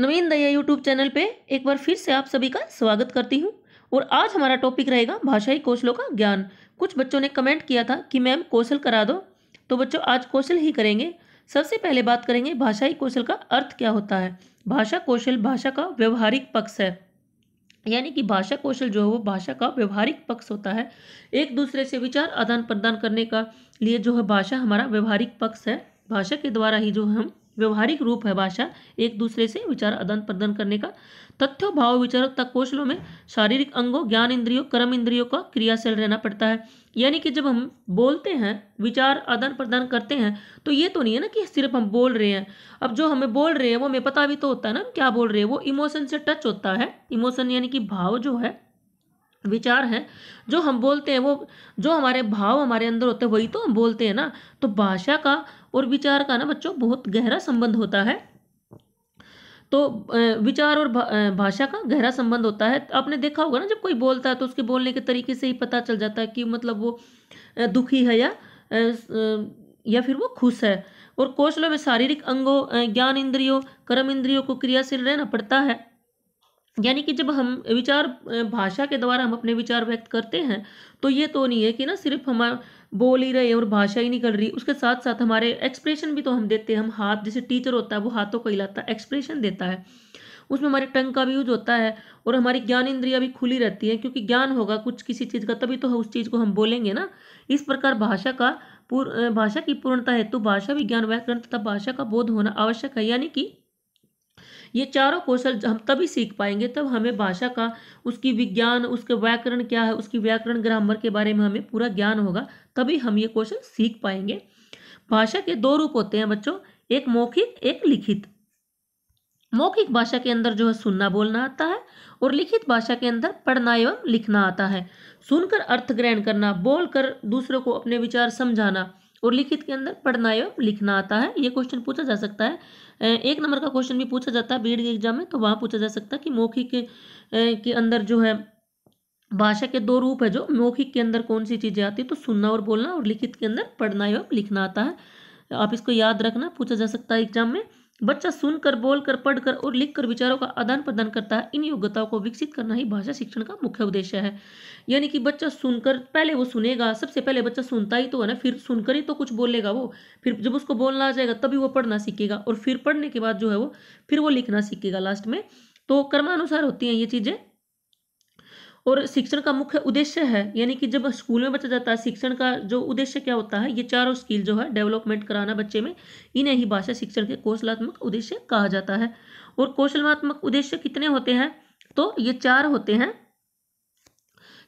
नवीन दया YouTube channel पे एक बार फिर से आप सभी का स्वागत करती हूँ और आज हमारा टॉपिक रहेगा भाषाई कौशलों का ज्ञान कुछ बच्चों ने कमेंट किया था कि मैम कौशल करा दो तो बच्चों आज कौशल ही करेंगे सबसे पहले बात करेंगे भाषाई कौशल का अर्थ क्या होता है भाषा कौशल भाषा का व्यवहारिक पक्ष है यानी कि भाषा कौशल जो है वो भाषा का व्यवहारिक पक्ष होता है एक दूसरे से विचार आदान प्रदान करने का लिए जो है भाषा हमारा व्यवहारिक पक्ष है भाषा के द्वारा ही जो हम व्यवहारिक रूप है भाषा एक दूसरे से विचार आदान प्रदान करने का तथ्य भाव विचारकता कौशलों में शारीरिक अंगों ज्ञान इंद्रियों कर्म इंद्रियों का क्रियाशील रहना पड़ता है यानी कि जब हम बोलते हैं विचार आदान प्रदान करते हैं तो ये तो नहीं है ना कि सिर्फ हम बोल रहे हैं अब जो हमें बोल रहे हैं वो हमें पता भी तो होता है ना क्या बोल रहे हैं वो इमोशन से टच होता है इमोशन यानी कि भाव जो है विचार हैं जो हम बोलते हैं वो जो हमारे भाव हमारे अंदर होते हैं वही तो हम बोलते हैं ना तो भाषा का और विचार का ना बच्चों बहुत गहरा संबंध होता है तो विचार और भाषा का गहरा संबंध होता है आपने देखा होगा ना जब कोई बोलता है तो उसके बोलने के तरीके से ही पता चल जाता है कि मतलब वो दुखी है या या फिर वो खुश है और कौशलों में शारीरिक अंगों ज्ञान इंद्रियों कर्म इंद्रियों को क्रियाशील रहना पड़ता है यानी कि जब हम विचार भाषा के द्वारा हम अपने विचार व्यक्त करते हैं तो ये तो नहीं है कि ना सिर्फ हम बोल ही रहे और भाषा ही निकल रही उसके साथ साथ हमारे एक्सप्रेशन भी तो हम देते हैं हम हाथ जैसे टीचर होता है वो हाथों को हिलाता है एक्सप्रेशन देता है उसमें हमारे टंग का भी यूज होता है और हमारी ज्ञान इंद्रिया भी खुली रहती है क्योंकि ज्ञान होगा कुछ किसी चीज़ का तभी तो उस चीज़ को हम बोलेंगे ना इस प्रकार भाषा का पूर्ण भाषा की पूर्णता हेतु तो भाषा विज्ञान व्याकरण तथा भाषा का बोध होना आवश्यक है यानी कि ये चारों कौशल हम तभी सीख पाएंगे तब हमें भाषा का उसकी विज्ञान उसके व्याकरण क्या है उसकी व्याकरण ग्रामर के बारे में हमें पूरा ज्ञान होगा तभी हम ये कौशल सीख पाएंगे भाषा के दो रूप होते हैं बच्चों एक मौखिक एक लिखित मौखिक भाषा के अंदर जो है सुनना बोलना आता है और लिखित भाषा के अंदर पढ़ना एवं लिखना आता है सुनकर अर्थ ग्रहण करना बोलकर दूसरों को अपने विचार समझाना और लिखित के अंदर पढ़ना एवं लिखना आता है ये क्वेश्चन पूछा जा सकता है एक नंबर का क्वेश्चन भी पूछा जाता है बीड के एग्जाम में तो वहाँ पूछा जा सकता है कि मौखिक के अंदर जो है भाषा के दो रूप है जो मौखिक के अंदर कौन सी चीज़ें आती है तो सुनना और बोलना और लिखित के अंदर पढ़ना एवं लिखना आता है आप इसको याद रखना पूछा जा सकता है एग्जाम में बच्चा सुनकर बोलकर पढ़कर और लिखकर विचारों का आदान प्रदान करता है इन योग्यताओं को विकसित करना ही भाषा शिक्षण का मुख्य उद्देश्य है यानी कि बच्चा सुनकर पहले वो सुनेगा सबसे पहले बच्चा सुनता ही तो है ना फिर सुनकर ही तो कुछ बोलेगा वो फिर जब उसको बोलना आ जाएगा तभी वो पढ़ना सीखेगा और फिर पढ़ने के बाद जो है वो फिर वो लिखना सीखेगा लास्ट में तो कर्मानुसार होती हैं ये चीज़ें और शिक्षण का मुख्य उद्देश्य है यानी कि जब स्कूल में बच्चा जाता है शिक्षण का जो उद्देश्य क्या होता है ये चारों स्किल जो है डेवलपमेंट कराना बच्चे में इन्हें ही भाषा शिक्षण के कौशलात्मक उद्देश्य कहा जाता है और कौशलात्मक उद्देश्य कितने होते हैं तो ये चार होते हैं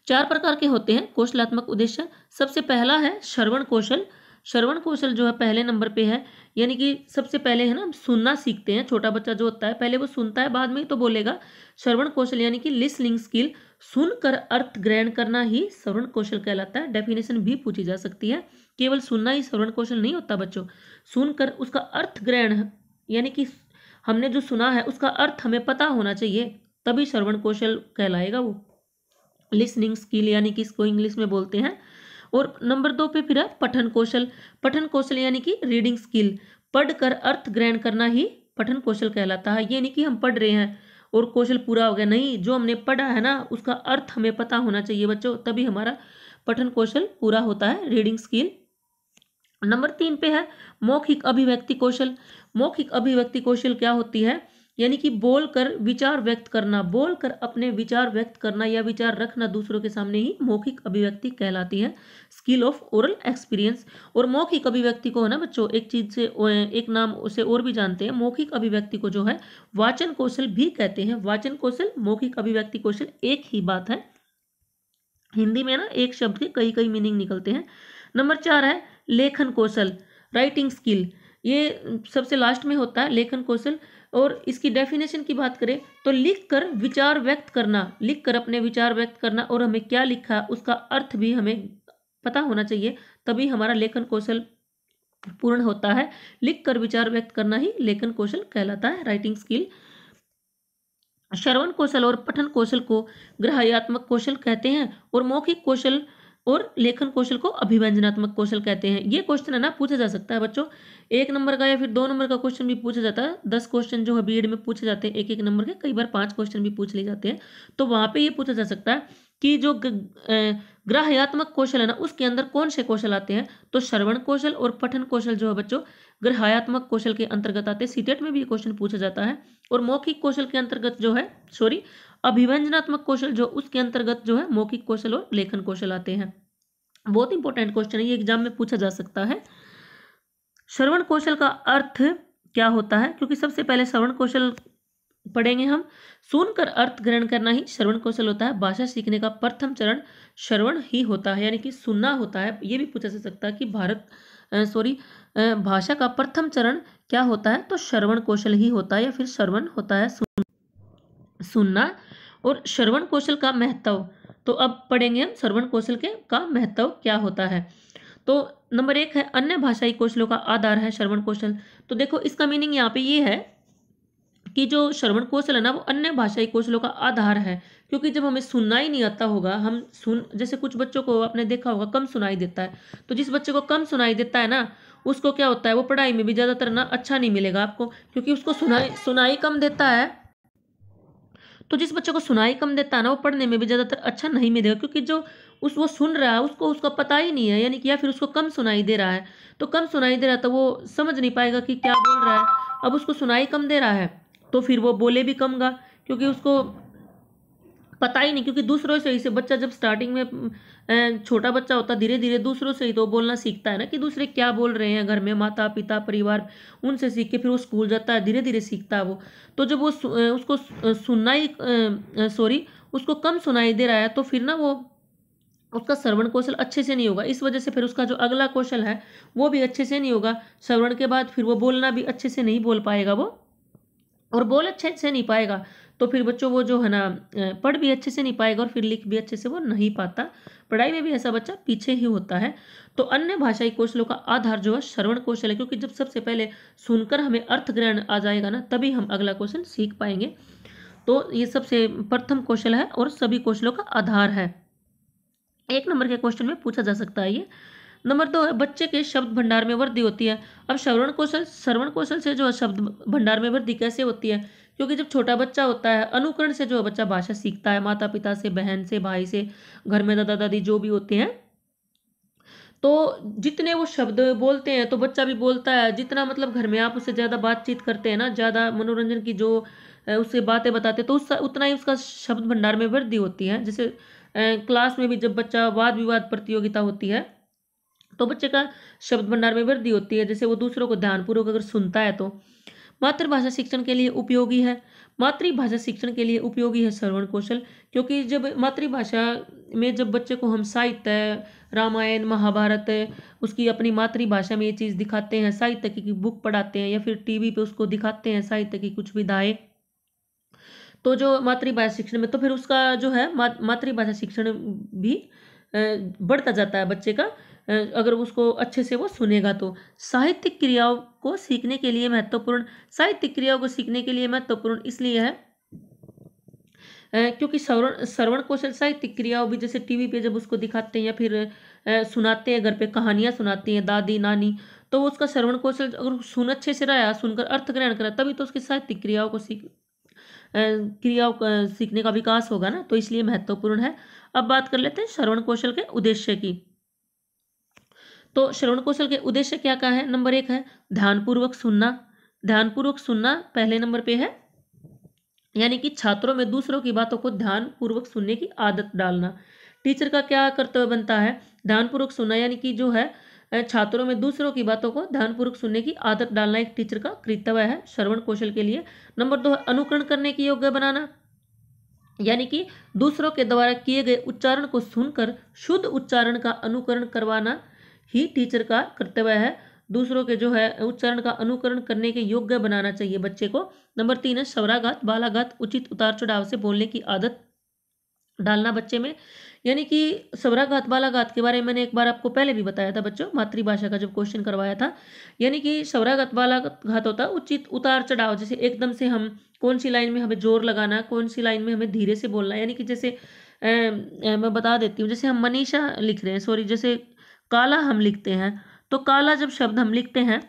चार प्रकार के होते हैं कौशलात्मक उद्देश्य सबसे पहला है श्रवण कौशल श्रवण कौशल जो है पहले नंबर पे है यानी कि सबसे पहले है ना हम सुनना सीखते हैं छोटा बच्चा जो होता है पहले वो सुनता है बाद में ही तो बोलेगा श्रवण कौशल यानी कि लिसनिंग स्किल सुनकर अर्थ ग्रहण करना ही श्रवण कौशल कहलाता है डेफिनेशन भी पूछी जा सकती है केवल सुनना ही श्रवण कौशल नहीं होता बच्चों सुनकर उसका अर्थ ग्रहण यानी कि हमने जो सुना है उसका अर्थ हमें पता होना चाहिए तभी श्रवण कौशल कहलाएगा वो लिसनिंग स्किल यानी कि इसको इंग्लिश में बोलते हैं और नंबर दो पे फिर है पठन कौशल पठन कौशल यानी कि रीडिंग स्किल पढ़कर अर्थ ग्रहण करना ही पठन कौशल कहलाता है ये नहीं कि हम पढ़ रहे हैं और कौशल पूरा हो गया नहीं जो हमने पढ़ा है ना उसका अर्थ हमें पता होना चाहिए बच्चों तभी हमारा पठन कौशल पूरा होता है रीडिंग स्किल नंबर तीन पे है मौखिक अभिव्यक्ति कौशल मौखिक अभिव्यक्ति कौशल क्या होती है यानी कि बोलकर विचार व्यक्त करना बोलकर अपने विचार व्यक्त करना या विचार रखना दूसरों के सामने ही मौखिक अभिव्यक्ति कहलाती है स्किल ऑफ ओरल एक्सपीरियंस और मौखिक अभिव्यक्ति को है ना बच्चों एक चीज से एक नाम उसे और भी जानते हैं मौखिक अभिव्यक्ति को जो है वाचन कौशल भी कहते हैं वाचन कौशल मौखिक अभिव्यक्ति कौशल एक ही बात है हिंदी में ना एक शब्द के कई कई मीनिंग निकलते हैं नंबर चार है लेखन कौशल राइटिंग स्किल ये सबसे लास्ट में होता है लेखन कौशल और इसकी डेफिनेशन की बात करें तो लिख कर विचार व्यक्त करना लिख कर अपने विचार व्यक्त करना और हमें क्या लिखा उसका अर्थ भी हमें पता होना चाहिए तभी हमारा लेखन कौशल पूर्ण होता है लिख कर विचार व्यक्त करना ही लेखन कौशल कहलाता है राइटिंग स्किल श्रवण कौशल और पठन कौशल को ग्रहयात्मक कौशल कहते हैं और मौखिक कौशल और लेखन कौशल को अभिव्यंजनात्मक कौशल कहते हैं ये क्वेश्चन है ना पूछा जा सकता है बच्चों एक नंबर का या फिर दो नंबर का क्वेश्चन भी पूछा जाता है दस क्वेश्चन जो है बी में पूछे जाते हैं एक एक नंबर के कई बार पांच क्वेश्चन भी पूछ लिए जाते हैं तो वहां पर यह पूछा जा सकता है कि जो ग्राह्यात्मक कौशल है ना उसके अंदर कौन से कौशल आते हैं तो श्रवण कौशल और पठन कौशल जो है बच्चों ग्रहायात्मक कौशल के अंतर्गत आते सीटेट में भी क्वेश्चन पूछा जाता है और मौखिक कौशल के अंतर्गत जो है सॉरी अभिव्यंजनात्मक कौशल जो उसके अंतर्गत जो है मौखिक कौशल और लेखन कौशल आते हैं बहुत इंपॉर्टेंट क्वेश्चन है ये एग्जाम में पूछा जा सकता है श्रवण कौशल का अर्थ क्या होता है क्योंकि सबसे पहले श्रवण कौशल पढ़ेंगे हम सुनकर अर्थ ग्रहण करना ही श्रवण कौशल होता है भाषा सीखने का प्रथम चरण श्रवण ही होता है यानी कि सुनना होता है ये भी पूछा जा सकता है कि भारत सॉरी भाषा का प्रथम चरण क्या होता है तो श्रवण कौशल ही होता है या फिर श्रवण होता है सुन, सुनना और श्रवण कौशल का महत्व तो अब पढ़ेंगे हम श्रवण कौशल के का महत्व क्या होता है तो नंबर एक है अन्य भाषाई कौशलों का आधार है श्रवण कौशल तो देखो इसका मीनिंग यहाँ पे ये है कि जो श्रवण कौशल है ना वो अन्य भाषाई कौशलों का आधार है क्योंकि जब हमें सुनना ही नहीं आता होगा हम सुन जैसे कुछ बच्चों को आपने देखा होगा कम सुनाई देता है तो जिस बच्चे को कम सुनाई देता है ना उसको क्या होता है वो पढ़ाई में भी ज़्यादातर ना अच्छा नहीं मिलेगा आपको क्योंकि उसको सुनाई सुनाई कम देता है तो जिस बच्चे को सुनाई कम देता है ना वो पढ़ने में भी ज़्यादातर अच्छा नहीं मिलेगा क्योंकि जो उस वो सुन रहा है उसको उसका पता ही नहीं है यानी कि या फिर उसको कम सुनाई दे रहा है तो कम सुनाई दे रहा है तो वो समझ नहीं पाएगा कि क्या बोल रहा है अब उसको सुनाई कम दे रहा है तो फिर वो बोले भी कम गा क्योंकि उसको पता ही नहीं क्योंकि दूसरों से ही से बच्चा जब स्टार्टिंग में छोटा बच्चा होता धीरे धीरे दूसरों से ही तो बोलना सीखता है ना कि दूसरे क्या बोल रहे हैं घर में माता पिता परिवार उनसे सीख के फिर वो स्कूल जाता है धीरे धीरे सीखता है वो तो जब वो उसको सुनना ही सॉरी उसको कम सुनाई दे रहा है तो फिर ना वो उसका श्रवण कौशल अच्छे से नहीं होगा इस वजह से फिर उसका जो अगला कौशल है वो भी अच्छे से नहीं होगा श्रवण के बाद फिर वो बोलना भी अच्छे से नहीं बोल पाएगा वो और बोल अच्छे से नहीं पाएगा तो फिर बच्चों वो जो है ना पढ़ भी अच्छे से नहीं पाएगा और फिर लिख भी अच्छे से वो नहीं पाता पढ़ाई में भी ऐसा बच्चा पीछे ही होता है तो अन्य भाषाई कौशलों का आधार जो है श्रवण कौशल है क्योंकि जब सबसे पहले सुनकर हमें अर्थ ग्रहण आ जाएगा ना तभी हम अगला क्वेश्चन सीख पाएंगे तो ये सबसे प्रथम कौशल है और सभी कौशलों का आधार है एक नंबर के क्वेश्चन में पूछा जा सकता है ये नंबर दो है बच्चे के शब्द भंडार में वृद्धि होती है अब श्रवण कौशल श्रवण कौशल से जो है शब्द भंडार में वृद्धि कैसे होती है क्योंकि जब छोटा बच्चा होता है अनुकरण से जो बच्चा भाषा सीखता है माता पिता से बहन से भाई से घर में दादा दादी जो भी होते हैं तो जितने वो शब्द बोलते हैं तो बच्चा भी बोलता है जितना मतलब घर में आप उससे ज़्यादा बातचीत करते हैं ना ज़्यादा मनोरंजन की जो उससे बातें बताते हैं तो उस उतना ही उसका शब्द भंडार में वृद्धि होती है जैसे क्लास में भी जब बच्चा वाद विवाद प्रतियोगिता होती है तो बच्चे का शब्द भंडार में वृद्धि होती है जैसे वो दूसरों को ध्यानपूर्वक अगर सुनता है तो मातृभाषा शिक्षण के लिए उपयोगी है मातृभाषा शिक्षण के लिए उपयोगी है श्रवण कौशल क्योंकि जब मातृभाषा में जब बच्चे को हम साहित्य रामायण महाभारत उसकी अपनी मातृभाषा में ये चीज़ दिखाते हैं साहित्य की बुक पढ़ाते हैं या फिर टीवी पे उसको दिखाते हैं साहित्य की कुछ विधाएँ तो जो मातृभाषा शिक्षण में तो फिर उसका जो है मातृभाषा शिक्षण भी बढ़ता जाता है बच्चे का अगर उसको अच्छे से वो सुनेगा तो साहित्यिक क्रियाओं को सीखने के लिए महत्वपूर्ण साहित्यिक क्रियाओं को सीखने के लिए महत्वपूर्ण इसलिए है क्योंकि श्रवण श्रवण कौशल साहित्यिक क्रियाओं भी जैसे टीवी पे जब उसको दिखाते हैं या फिर सुनाते हैं घर पे कहानियाँ सुनाती हैं दादी नानी तो वो उसका श्रवण कौशल अगर सुन अच्छे से रहा सुनकर अर्थ ग्रहण करा तभी तो उसकी साहित्यिक क्रियाओं को सीख क्रियाओं सीखने का विकास होगा ना तो इसलिए महत्वपूर्ण है अब बात कर लेते हैं श्रवण कौशल के उद्देश्य की तो श्रवण कौशल के उद्देश्य क्या क्या है नंबर एक है ध्यानपूर्वक सुनना ध्यानपूर्वक सुनना पहले नंबर पे है यानी कि छात्रों में दूसरों की बातों को ध्यानपूर्वक सुनने की आदत डालना टीचर का क्या कर्तव्य बनता है ध्यानपूर्वक सुनना यानी कि जो है छात्रों में दूसरों की बातों को ध्यानपूर्वक सुनने की आदत डालना एक टीचर का कर्तव्य है श्रवण कौशल के लिए नंबर दो है अनुकरण करने की योग्य बनाना यानी कि दूसरों के द्वारा किए गए उच्चारण को सुनकर शुद्ध उच्चारण का अनुकरण करवाना ही टीचर का कर्तव्य है दूसरों के जो है उच्चारण का अनुकरण करने के योग्य बनाना चाहिए बच्चे को नंबर तीन है शवराघात बालाघात उचित उतार चढ़ाव से बोलने की आदत डालना बच्चे में यानी कि सबराघात बालाघात के बारे में मैंने एक बार आपको पहले भी बताया था बच्चों मातृभाषा का जब क्वेश्चन करवाया था यानी कि शवराघात बालाघात होता उचित उतार चढ़ाव जैसे एकदम से हम कौन सी लाइन में हमें जोर लगाना कौन सी लाइन में हमें धीरे से बोलना यानी कि जैसे ए, ए, मैं बता देती हूँ जैसे हम मनीषा लिख रहे हैं सॉरी जैसे काला हम लिखते हैं तो काला जब शब्द हम लिखते हैं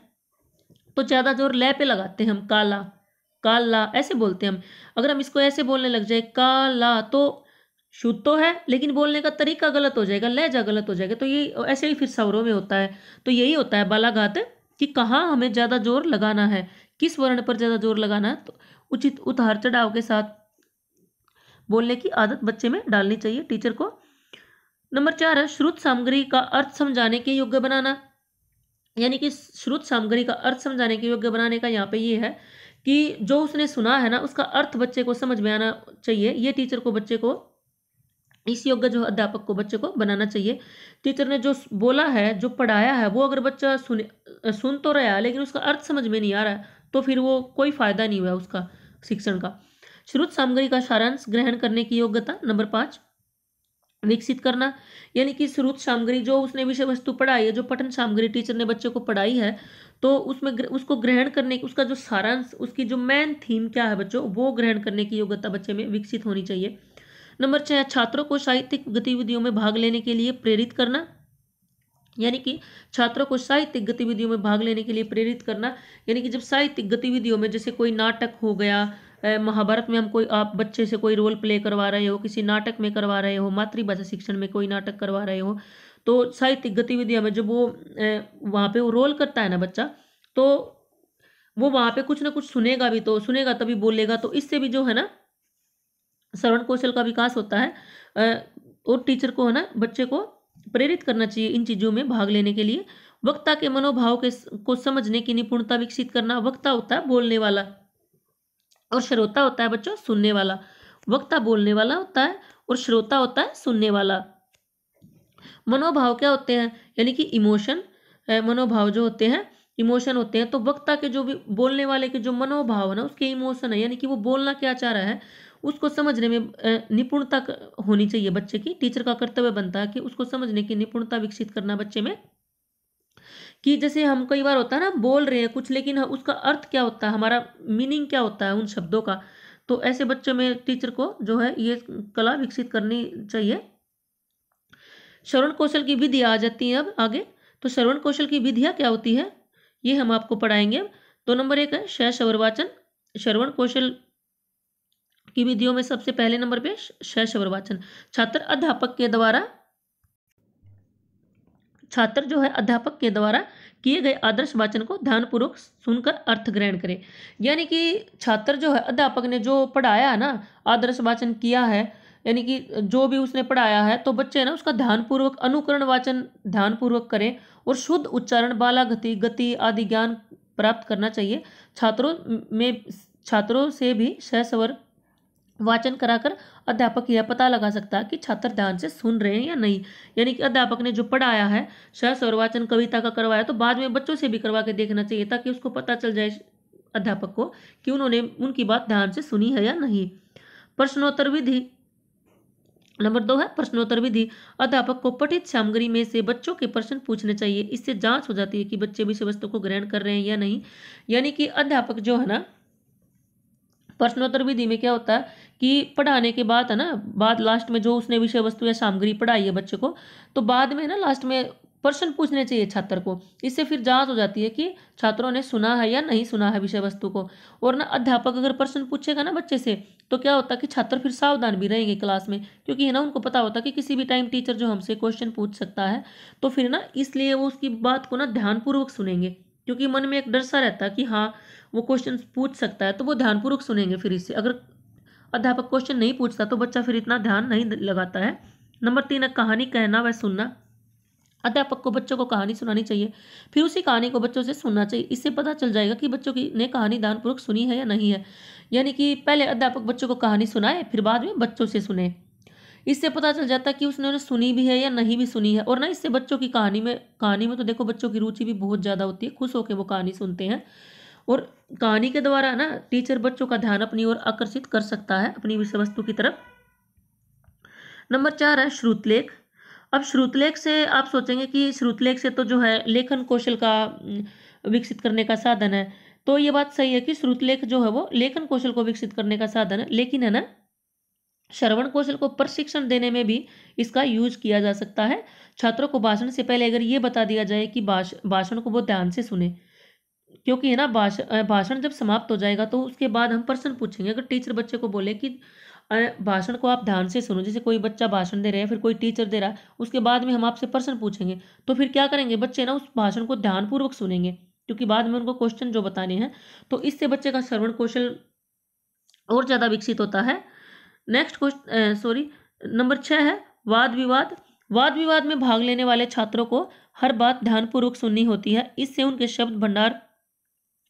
तो ज़्यादा जोर लय पे लगाते हैं हम काला काला ऐसे बोलते हैं हम अगर हम इसको ऐसे बोलने लग जाए काला तो शुद्ध तो है लेकिन बोलने का तरीका गलत हो जाएगा लहजा गलत हो जाएगा तो ये ऐसे ही फिर सवरों में होता है तो यही होता है बालाघात कि कहाँ हमें ज़्यादा जोर लगाना है किस वर्ण पर ज़्यादा जोर लगाना है तो उचित उतार चढ़ाव के साथ बोलने की आदत बच्चे में डालनी चाहिए टीचर को नंबर चार है श्रुत सामग्री का अर्थ समझाने के योग्य बनाना यानी कि श्रुत सामग्री का अर्थ समझाने के योग्य बनाने का यहाँ पे ये है कि जो उसने सुना है ना उसका अर्थ बच्चे को समझ में आना चाहिए ये टीचर को बच्चे को इस योग्य जो अध्यापक को बच्चे को बनाना चाहिए टीचर ने जो बोला है जो पढ़ाया है वो अगर बच्चा सुने सुन तो रहा है लेकिन उसका अर्थ समझ में नहीं आ रहा है तो फिर वो कोई फायदा नहीं हुआ उसका शिक्षण का श्रुत सामग्री का सारांश ग्रहण करने की योग्यता नंबर पाँच विकसित करना यानी कि स्रोत सामग्री जो उसने विषय वस्तु पढ़ाई है जो पठन सामग्री टीचर ने बच्चे को पढ़ाई है तो उसमें ग्र, उसको ग्रहण करने उसका जो सारांश उसकी जो मेन थीम क्या है बच्चों वो ग्रहण करने की योग्यता बच्चे में विकसित होनी चाहिए नंबर छः छात्रों को साहित्यिक गतिविधियों में भाग लेने के लिए प्रेरित करना यानी कि छात्रों को साहित्यिक गतिविधियों में भाग लेने के लिए प्रेरित करना यानी कि जब साहित्यिक गतिविधियों में जैसे कोई नाटक हो गया महाभारत में हम कोई आप बच्चे से कोई रोल प्ले करवा रहे हो किसी नाटक में करवा रहे हो मातृभाषा शिक्षण में कोई नाटक करवा रहे हो तो साहित्यिक गतिविधियाँ में जब वो वहाँ पे वो रोल करता है ना बच्चा तो वो वहाँ पे कुछ ना कुछ सुनेगा भी तो सुनेगा तभी बोलेगा तो इससे भी जो है ना श्रवण कौशल का विकास होता है और टीचर को है ना बच्चे को प्रेरित करना चाहिए इन चीज़ों में भाग लेने के लिए वक्ता के मनोभाव के को समझने की निपुणता विकसित करना वक्ता होता है बोलने वाला और श्रोता होता है बच्चों सुनने वाला वक्ता बोलने वाला होता है और श्रोता होता है सुनने वाला मनोभाव क्या होते हैं यानी कि इमोशन मनोभाव जो होते हैं इमोशन होते हैं तो वक्ता के जो भी बोलने वाले के जो मनोभाव है ना उसके इमोशन है यानी कि वो बोलना क्या चाह रहा है उसको समझने में निपुणता होनी चाहिए बच्चे की टीचर का कर्तव्य बनता है कि उसको समझने की निपुणता विकसित करना बच्चे में कि जैसे हम कई बार होता है ना बोल रहे हैं कुछ लेकिन उसका अर्थ क्या होता है हमारा मीनिंग क्या होता है उन शब्दों का तो ऐसे बच्चों में टीचर को जो है ये कला विकसित करनी चाहिए श्रवण कौशल की विधि आ जाती है अब आगे तो श्रवण कौशल की विधियाँ क्या होती है ये हम आपको पढ़ाएंगे तो नंबर एक है शवरवाचन श्रवण कौशल की विधियों में सबसे पहले नंबर पे शवरवाचन छात्र अध्यापक के द्वारा छात्र जो है अध्यापक के द्वारा किए गए आदर्श वाचन को ध्यानपूर्वक सुनकर अर्थ ग्रहण करे यानी कि छात्र जो है अध्यापक ने जो पढ़ाया है ना आदर्श वाचन किया है यानी कि जो भी उसने पढ़ाया है तो बच्चे ना उसका ध्यानपूर्वक अनुकरण वाचन ध्यानपूर्वक करें और शुद्ध उच्चारण बाला गति आदि ज्ञान प्राप्त करना चाहिए छात्रों में छात्रों से भी सहसवर वाचन कराकर अध्यापक यह पता लगा सकता है कि छात्र ध्यान से सुन रहे हैं या नहीं यानी कि अध्यापक ने जो पढ़ाया है सहस और वाचन कविता का करवाया तो बाद में बच्चों से भी करवा के देखना चाहिए ताकि उसको पता चल जाए अध्यापक को कि उन्होंने उनकी बात ध्यान से सुनी है या नहीं प्रश्नोत्तर विधि नंबर दो है प्रश्नोत्तर विधि अध्यापक को पठित सामग्री में से बच्चों के प्रश्न पूछने चाहिए इससे जांच हो जाती है कि बच्चे विषय वस्तु को ग्रहण कर रहे हैं या नहीं यानी कि अध्यापक जो है ना प्रश्नोत्तर विधि में क्या होता है कि पढ़ाने के बाद है ना बाद लास्ट में जो उसने विषय वस्तु या सामग्री पढ़ाई है बच्चे को तो बाद में ना लास्ट में प्रश्न पूछने चाहिए छात्र को इससे फिर जांच हो जाती है कि छात्रों ने सुना है या नहीं सुना है विषय वस्तु को और ना अध्यापक अगर प्रश्न पूछेगा ना बच्चे से तो क्या होता है कि छात्र फिर सावधान भी रहेंगे क्लास में क्योंकि है ना उनको पता होता कि किसी भी टाइम टीचर जो हमसे क्वेश्चन पूछ सकता है तो फिर ना इसलिए वो उसकी बात को ना ध्यानपूर्वक सुनेंगे क्योंकि मन में एक डर सा रहता है कि हाँ वो क्वेश्चन पूछ सकता है तो वो ध्यानपूर्वक सुनेंगे फिर इससे अगर अध्यापक क्वेश्चन नहीं पूछता तो बच्चा फिर इतना ध्यान नहीं लगाता है नंबर तीन है कहानी कहना व सुनना अध्यापक को बच्चों को कहानी सुनानी चाहिए फिर उसी कहानी को बच्चों से सुनना चाहिए इससे पता चल जाएगा कि बच्चों की ने कहानी ध्यानपूर्वक सुनी है या नहीं है यानी कि पहले अध्यापक बच्चों को कहानी सुनाए फिर बाद में बच्चों से सुने इससे पता चल जाता है कि उसने उन्हें सुनी भी है या नहीं भी सुनी है और ना इससे बच्चों की कहानी में कहानी में तो देखो बच्चों की रुचि भी बहुत ज़्यादा होती है खुश होकर वो कहानी सुनते हैं और कहानी के द्वारा ना टीचर बच्चों का ध्यान अपनी ओर आकर्षित कर सकता है अपनी विषय वस्तु की तरफ नंबर चार है श्रुतलेख अब श्रुतलेख से आप सोचेंगे कि श्रुतलेख से तो जो है लेखन कौशल का विकसित करने का साधन है तो ये बात सही है कि श्रुतलेख जो है वो लेखन कौशल को विकसित करने का साधन है लेकिन है ना श्रवण कौशल को प्रशिक्षण देने में भी इसका यूज किया जा सकता है छात्रों को भाषण से पहले अगर ये बता दिया जाए कि भाषण को वो ध्यान से सुने क्योंकि है ना भाषण भाषण जब समाप्त हो जाएगा तो उसके बाद हम प्रश्न पूछेंगे अगर टीचर बच्चे को बोले कि भाषण को आप ध्यान से सुनो जैसे कोई बच्चा भाषण दे रहा है फिर कोई टीचर दे रहा है उसके बाद में हम आपसे प्रश्न पूछेंगे तो फिर क्या करेंगे बच्चे ना उस भाषण को ध्यानपूर्वक सुनेंगे क्योंकि बाद में उनको क्वेश्चन जो बताने हैं तो इससे बच्चे का श्रवण कौशल और ज़्यादा विकसित होता है नेक्स्ट क्वेश्चन सॉरी नंबर छः है वाद विवाद वाद विवाद में भाग लेने वाले छात्रों को हर बात ध्यानपूर्वक सुननी होती है इससे उनके शब्द भंडार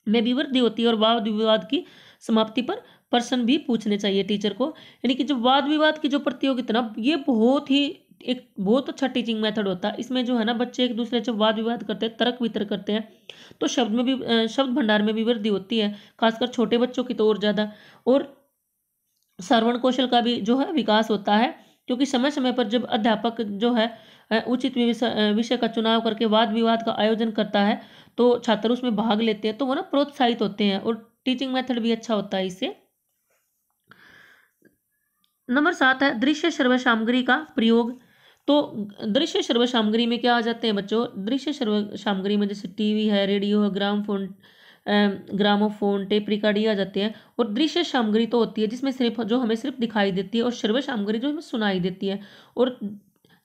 में भी वृद्धि होती है और वाद विवाद की समाप्ति पर प्रश्न भी पूछने चाहिए टीचर को यानी कि जो वाद विवाद की जो प्रतियोगिता ना ये बहुत ही एक बहुत अच्छा टीचिंग मेथड होता है इसमें जो है ना बच्चे एक दूसरे से वाद विवाद करते हैं तर्क वितर्क करते हैं तो शब्द में भी शब्द भंडार में भी वृद्धि होती है खासकर छोटे बच्चों की तो और ज़्यादा और श्रवण कौशल का भी जो है विकास होता है क्योंकि समय समय पर जब अध्यापक जो है उचित विषय का चुनाव करके वाद विवाद का आयोजन करता है तो छात्र उसमें भाग लेते हैं तो वो ना प्रोत्साहित होते हैं और टीचिंग मेथड भी अच्छा होता है इससे नंबर सात है दृश्य सर्व सामग्री का प्रयोग तो दृश्य सर्व सामग्री में क्या आ जाते हैं बच्चों दृश्य सर्व सामग्री में जैसे टीवी है रेडियो है gramophone gramophone tape record ये आ जाते हैं और दृश्य सामग्री तो होती है जिसमें सिर्फ जो हमें सिर्फ दिखाई देती है और सर्व सामग्री जो हमें सुनाई देती है और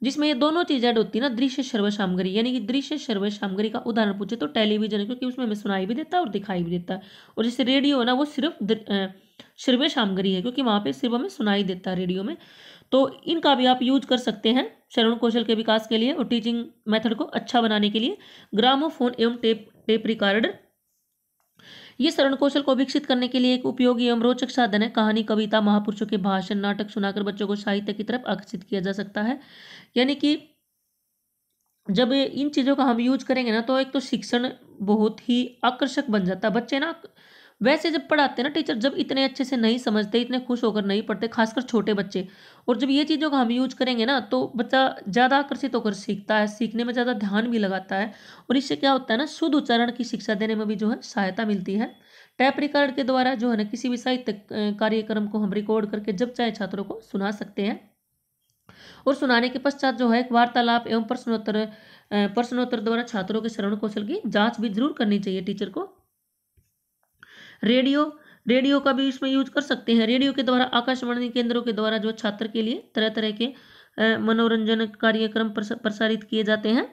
जिसमें ये दोनों चीज़ ऐड होती है ना दृश्य सर्व सामग्री यानी कि दृश्य सर्व सामग्री का उदाहरण पूछे तो टेलीविजन क्योंकि उसमें हमें सुनाई भी देता है और दिखाई भी देता है और जैसे रेडियो है ना वो सिर्फ श्रव्य सामग्री है क्योंकि वहाँ पे सिर्फ हमें सुनाई देता है रेडियो में तो इनका भी आप यूज कर सकते हैं शरण कौशल के विकास के लिए और टीचिंग मेथड को अच्छा बनाने के लिए ग्रामोफोन एवं टेप टेप रिकॉर्डर ये श्रवण कौशल को विकसित करने के लिए एक उपयोगी एवं रोचक साधन है कहानी कविता महापुरुषों के भाषण नाटक सुनाकर बच्चों को साहित्य की तरफ आकर्षित किया जा सकता है यानी कि जब इन चीज़ों का हम यूज करेंगे ना तो एक तो शिक्षण बहुत ही आकर्षक बन जाता है बच्चे ना वैसे जब पढ़ाते हैं ना टीचर जब इतने अच्छे से नहीं समझते इतने खुश होकर नहीं पढ़ते खासकर छोटे बच्चे और जब ये चीज़ों का हम यूज करेंगे ना तो बच्चा ज़्यादा आकर्षित होकर सीखता है सीखने में ज़्यादा ध्यान भी लगाता है और इससे क्या होता है ना शुद्ध उच्चारण की शिक्षा देने में भी जो है सहायता मिलती है टैप रिकॉर्ड के द्वारा जो है ना किसी भी साहित्य कार्यक्रम को हम रिकॉर्ड करके जब चाहे छात्रों को सुना सकते हैं और सुनाने के पश्चात जो है एक वार्तालाप एवं प्रश्नोत्तर प्रश्नोत्तर द्वारा छात्रों के श्रवण कौशल की जांच भी जरूर करनी चाहिए टीचर को रेडियो रेडियो का भी इसमें यूज कर सकते हैं रेडियो के द्वारा आकाशवाणी केंद्रों के द्वारा जो छात्र के लिए तरह तरह के मनोरंजन कार्यक्रम प्रसारित किए जाते हैं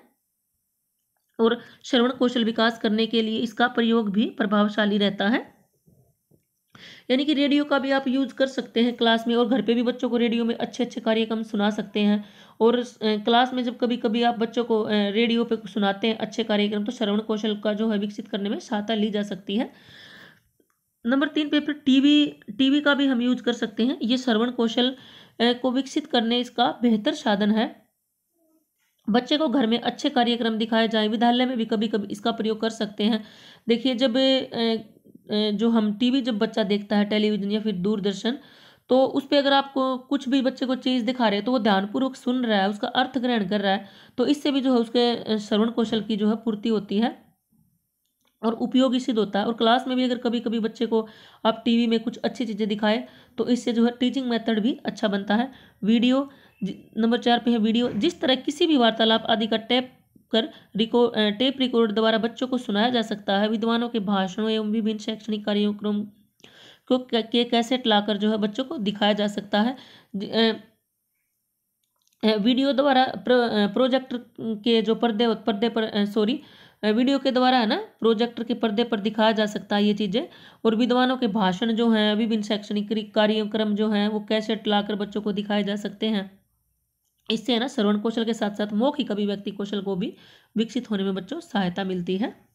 और श्रवण कौशल विकास करने के लिए इसका प्रयोग भी प्रभावशाली रहता है यानी कि रेडियो का भी आप यूज कर सकते हैं क्लास में और घर पे भी बच्चों को रेडियो में अच्छे अच्छे कार्यक्रम सुना सकते हैं और क्लास में जब कभी कभी आप बच्चों को रेडियो पे सुनाते हैं अच्छे कार्यक्रम तो श्रवण कौशल का जो है विकसित करने में सहायता ली जा सकती है नंबर तीन पेपर टीवी टीवी का भी हम यूज कर सकते हैं ये श्रवण कौशल को विकसित करने इसका बेहतर साधन है बच्चे को घर में अच्छे कार्यक्रम दिखाए जाए विद्यालय में भी कभी कभी इसका प्रयोग कर सकते हैं देखिए जब जो हम टीवी जब बच्चा देखता है टेलीविज़न या फिर दूरदर्शन तो उस पर अगर आपको कुछ भी बच्चे को चीज़ दिखा रहे हैं तो वो ध्यानपूर्वक सुन रहा है उसका अर्थ ग्रहण कर रहा है तो इससे भी जो है उसके श्रवण कौशल की जो है पूर्ति होती है और उपयोगी सिद्ध होता है और क्लास में भी अगर कभी कभी बच्चे को आप टीवी में कुछ अच्छी चीज़ें दिखाएं तो इससे जो है टीचिंग मेथड भी अच्छा बनता है वीडियो नंबर चार पे है वीडियो जिस तरह किसी भी वार्तालाप आदि का टैप कर रिकॉर्ड टेप रिकॉर्ड द्वारा बच्चों को सुनाया जा सकता है विद्वानों के भाषणों एवं विभिन्न शैक्षणिक कार्यक्रम को के कैसेट लाकर जो है बच्चों को दिखाया जा सकता है वीडियो द्वारा प्रोजेक्टर के जो पर्दे पर्दे पर सॉरी वीडियो के द्वारा है ना प्रोजेक्टर के पर्दे पर दिखाया जा सकता है ये चीज़ें और विद्वानों के भाषण जो हैं विभिन्न शैक्षणिक कार्यक्रम जो हैं वो कैसे लाकर बच्चों को दिखाए जा सकते हैं इससे है ना श्रवण कौशल के साथ साथ मौखिक अभिव्यक्ति कौशल को भी विकसित होने में बच्चों सहायता मिलती है